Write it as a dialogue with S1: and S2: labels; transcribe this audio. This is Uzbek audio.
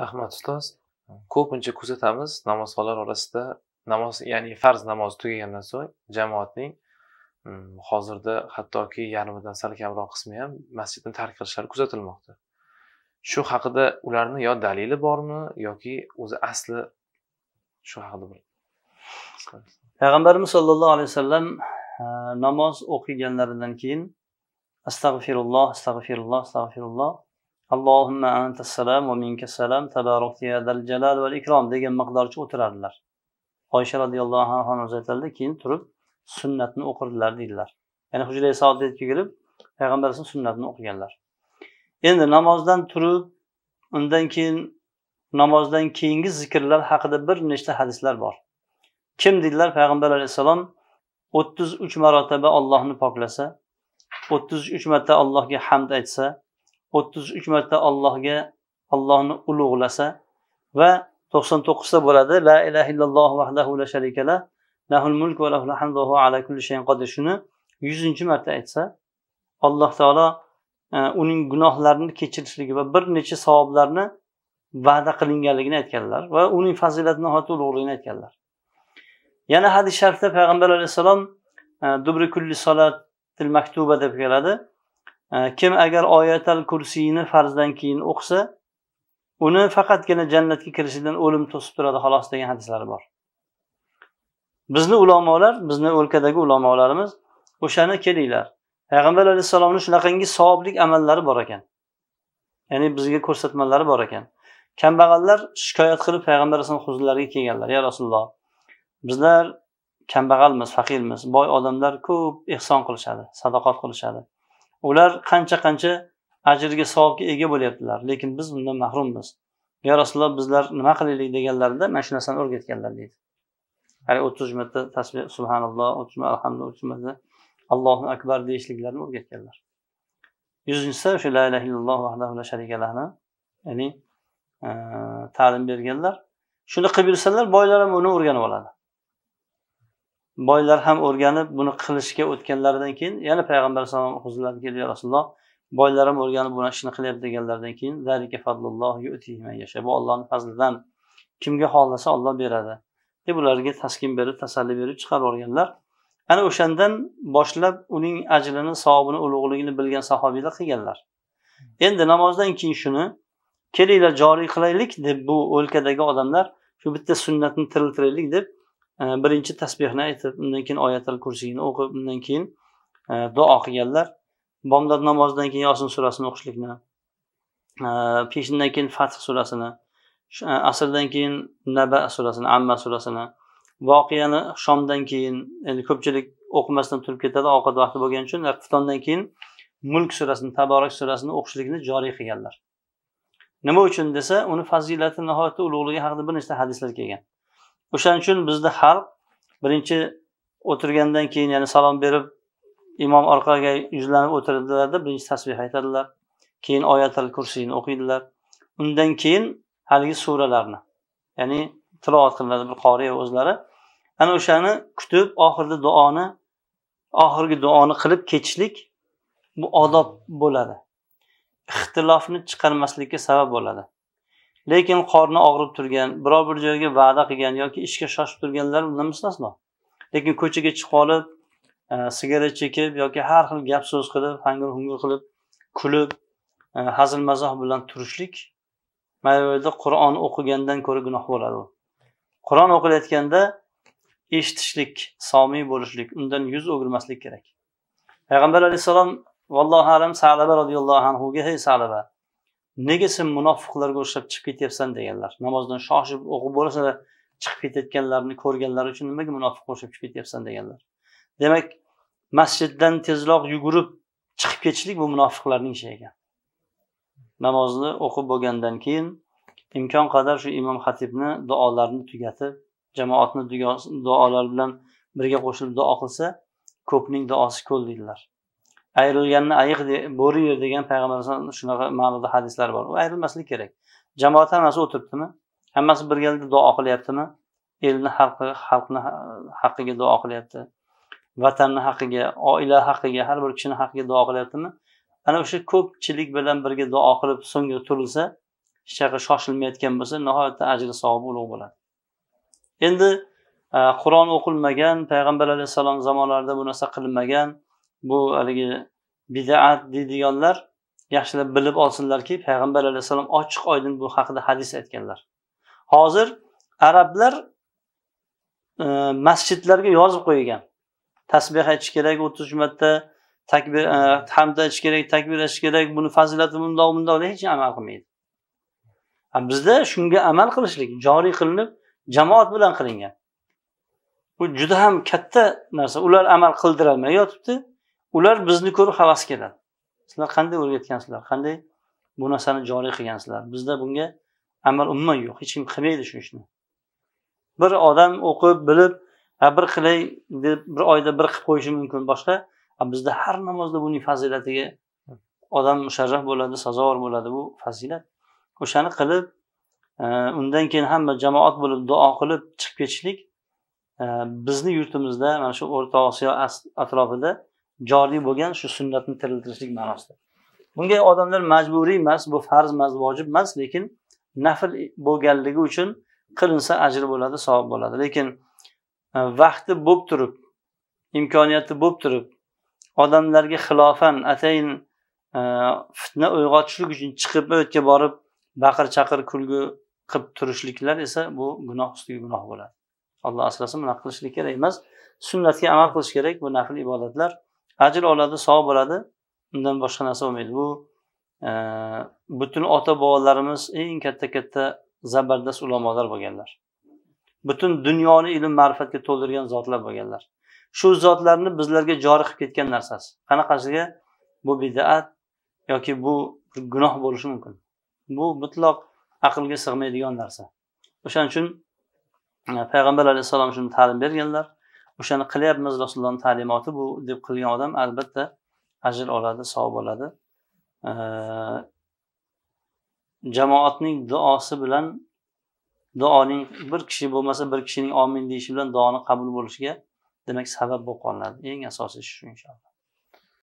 S1: rahmat ustoz ko'pincha kuzatamiz namozxonlar orasida namoz ya'ni farz namoz tugagandan so'ng jamoatning mm, hozirda hattoki yarmidan sal kamroq qismi ham masjidni tark qilishlari kuzatilmoqda shu haqida ularni yo dalili bormi yoki o'zi asli shu haqida bir payg'ambarimiz sollallohu alayhi vasallam e, namoz o'qiganlaridan keyin astag'firulloh astag'firulloh astag'firulloh allohimma antas salam va minkas salam tabarokta ya zal jalal val ikrom degan miqdorcha o'tirardilar oysha roziyallohu anhu hazratlari keyin turib sunnatni o'qirdilar deydilar ya'ni hujra saodatga kirib payg'ambar alayhisalom sunnatni o'qiganlar endi namozdan turib undan keyin namozdan keyingi zikrlar haqida bir nechta hadislar bor kim deydilar payg'ambar alayhissalom o'ttiz uch marotaba ollohni poklasa o'ttiz uch marta allohga hamd aytsa o'ttiz uch marta allohga allohni ulug'lasa va to'qson to'qqizta bo'ladi la ilaha illalloh vahdahu la sharikala lahul mulk va lahul hamdu ala kulli shayin qodir shuni yuzinchi marta aytsa alloh taolo e, uning gunohlarini kechirishligi va bir necha savoblarni va'da qilinganligini aytganlar va uning fazilati nihoyatda ulug'ligini aytganlar yana hadis sharifda payg'ambar alayhissalom e, dubri kulli til maktuba deb keladi kim agar oyatal kursiyni farzdan keyin o'qisa uni faqatgina jannatga kirishidan o'lim to'sib turadi xolos degan hadislar bor bizni ulamolar bizni o'lkadagi ulamolarimiz o'shani kelinglar payg'ambar alayhissalomni shunaqangi savoblik amallari bor ekan ya'ni bizga ko'rsatmalari bor ekan kambag'allar shikoyat qilib payg'ambar alayhisalom huzurlariga kelganlar ya rasululloh bizlar kambag'almiz faqirmiz boy odamlar ko'p ehson qilishadi sadoqat qilishadi ular qancha qancha ajrga savobga ega bo'lyaptilar lekin biz bundan mahrummiz yo rasululloh bizlar nima qilaylik deganlarida mana shu narsani o'rgatganlar deydi ya'ni o'ttiz marta tasbeh subhanalloh o'ttiz marta alhamdulillah o'ttiz marta allohu akbar deyishliklarini o'rgatganlar yuzinchisi o'sha la illaha illalloh vahdahu la sharikalahni ya'ni ta'lim berganlar shuni qilib yursalar boylar ham uni o'rganib oladi boylar ham o'rganib buni qilishga o'tganlaridan keyin yana payg'ambar alayhisalom huzurlariga kelib yo rasululloh boylar ham o'rganib bu ishni qilyapti deganlaridan keyin bu ollohni fazlidan kimga xohlasa olloh beradi deb ularga taskin berib tasalli berib chiqarib yuborganlar ana o'shandan boshlab uning ajrini savobini ulug'ligini bilgan sahobiylar qilganlar endi namozdan keyin shuni kelinglar joriy qilaylik deb bu o'lkadagi odamlar shu bitta sunnatni tiriltiraylik deb birinchi tasbehni aytib undan keyin oyatal kursiyni o'qib undan keyin e, duo qilganlar bomdod namozidan keyin yosin surasini o'qishlikni e, peshindan keyin fath surasini e, asrdan keyin naba surasini amma surasini voqeani shomdan keyin endi ko'pchilik o'qimasdan turib ketadi ovqat vaqti bo'lgani uchun iftondan keyin mulk surasini taborak surasini o'qishlikni joriy qilganlar nima uchun desa uni fazilati nihoyatda ulug'ligi haqida bir nechta hadislar kelgan o'shaning uchun bizda xalq birinchi o'tirgandan keyin ya'ni salom berib imom orqaga yuzlanib o'tirdilarda birinchi tasbeh aytadilar keyin oyatil kursiyni o'qiydilar undan keyin haligi suralarni ya'ni tilovat qilinadi bir qori o'zlari ana o'shani kutib oxirida duoni oxirgi duoni qilib ketishlik bu odob bo'ladi ixtilofni chiqarmaslikka sabab bo'ladi lekin qorni og'rib turgan biror bir joyga va'da qilgan yoki ishga shoshib turganlar undan mustasno lekin ko'chaga chiqib olib e, sigaret chekib yoki har xil gap so'z qilib hangur hungur qilib kulib e, hazil mazoh bilan turishlik mana bu yerda qur'on o'qigandan ko'ra gunoh bo'ladi qur'on o'qilayotganda eshitishlik somiy bo'lishlik undan yuz o'girmaslik kerak payg'ambar alayhissalom vallohu alam salaba roziyallohu anhuga hey salaba nega sen munofiqlarga o'xshab chiqib ketyapsan deganlar namozdan shoshib o'qib bo'lsa chiqib ketayotganlarni ko'rganlari uchun nimaga munofiqqa o'xshab chiqib ketyapsan deganlar demak masjiddan tezroq yugurib chiqib ketishlik bu munofiqlarning ishi ekan namozni o'qib bo'lgandan keyin imkon qadar shu imom xatibni duolarini tugatib jamoatni duolari bilan birga qo'shilib duo qilsa ko'pning duosi ko'l deydilar ayrilganni ayiq bo'ri yer degan payg'ambar alayhisalom shunaqa ma'noda hadislar bor u ayrilmaslik kerak jamoat hammasi o'tiribdimi hammasi birgalikda duo qilyaptimi elni xalqi xalqni haqqiga duo qilyapti vatanni haqqiga oila haqqiga har bir kishini haqqiga duo qilyaptimi ana o'sha ko'pchilik bilan birga duo qilib so'ngra turilsa hech qayerga shoshilmayotgan bo'lsa nihoyatda ajri savobi ulug' bo'ladi endi e, qur'on o'qilmagan payg'ambar alayhissalom zamonlarida bu narsa qilinmagan bu haligi bidat deydiganlar yaxshilab bilib olsinlarki payg'ambar alayhissalom ochiq oydin bu haqida hadis aytganlar hozir arablar e, masjidlarga yozib qo'ygan tasbeh aytish kerak o'ttiz marta takbir e, hamd aytish kerak takbir aytish kerak buni fazilati mundoq bundoq hech amal qilmaydi bizda shunga amal qilishlik joriy qilinib jamoat bilan qilingan bu juda ham katta narsa ular amal qildirolmay yotibdi ular bizni ko'rib havas keladi sizlar qanday o'rgatgansizlar qanday bu narsani joriy qilgansizlar bizda bunga amal umuman yo'q hech kim qilmaydi shu ishni bir odam o'qib bilib bir qilay deb bir oyda bir qilib qo'yishi mumkin boshqa bizda har namozda buning fazilatiga odam musharraf bo'ladi sazovor bo'ladi bu fazilat o'shani qilib e, undan keyin hamma jamoat bo'lib duo qilib chiqib ketishlik e, bizni yurtimizda mana shu o'rta osiyo atrofida joriy bo'lgan shu sunnatni tiriltirishlik ma'nosida bunga odamlar majburiy emas bu farz emas vojib emas lekin nafl bo'lganligi uchun qilinsa ajr bo'ladi savob bo'ladi lekin e, vaqti bo'lib turib imkoniyati bo'lib turib odamlarga xilofan atayin e, fitna uyg'otishlik uchun chiqib o'tga borib baqir chaqir kulgi qilib turishliklar esa bu gunoh ustiga gunoh bo'ladi alloh asrasin bunaqa qilishlik kerak emas sunnatga amal qilish kerak bu nafl ibodatlar ajr oladi savob bo'ladi undan boshqa narsa bo'lmaydi bu e, butun ota bobolarimiz eng katta katta zabardast ulamolar bo'lganlar butun dunyoni ilm ma'rifatga to'ldirgan zotlar bo'lganlar shu zotlarni bizlarga joriy qilib ketgan narsasi qanaqasiga bu bidat yoki bu gunoh bo'lishi mumkin bu mutloq aqlga sig'maydigan narsa o'shaning uchun e, payg'ambar alayhissalom shuni ta'lim berganlar o'shani qilyapmiz rasulullohni ta'limoti bu deb qilgan odam albatta ajr oladi savob oladi jamoatning duosi bilan duoning bir kishi bo'lmasa bir kishining omin deyishi bilan duoni qabul bo'lishiga demak sabab bo'lib qolinadi eng asosiysi shu inshaalloh